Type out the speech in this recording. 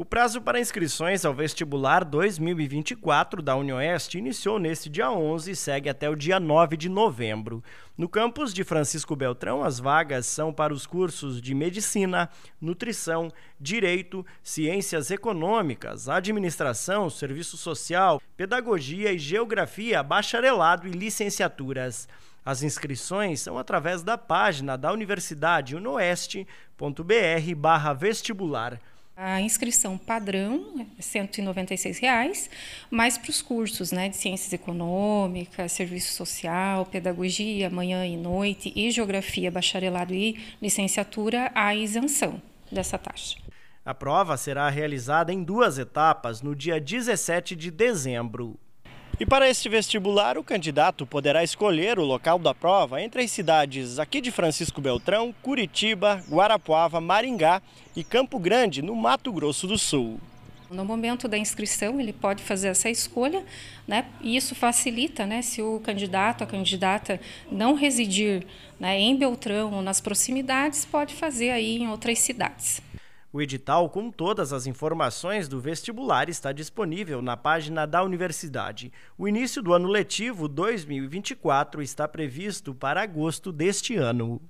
O prazo para inscrições ao vestibular 2024 da Unioeste iniciou neste dia 11 e segue até o dia 9 de novembro. No campus de Francisco Beltrão, as vagas são para os cursos de Medicina, Nutrição, Direito, Ciências Econômicas, Administração, Serviço Social, Pedagogia e Geografia, bacharelado e licenciaturas. As inscrições são através da página da universidade unioestebr vestibular a inscrição padrão é R$ reais, mas para os cursos né, de ciências econômicas, serviço social, pedagogia, manhã e noite, e geografia, bacharelado e licenciatura, a isenção dessa taxa. A prova será realizada em duas etapas no dia 17 de dezembro. E para este vestibular, o candidato poderá escolher o local da prova entre as cidades aqui de Francisco Beltrão, Curitiba, Guarapuava, Maringá e Campo Grande, no Mato Grosso do Sul. No momento da inscrição, ele pode fazer essa escolha, né? E isso facilita, né? Se o candidato, a candidata não residir né, em Beltrão ou nas proximidades, pode fazer aí em outras cidades. O edital com todas as informações do vestibular está disponível na página da universidade. O início do ano letivo 2024 está previsto para agosto deste ano.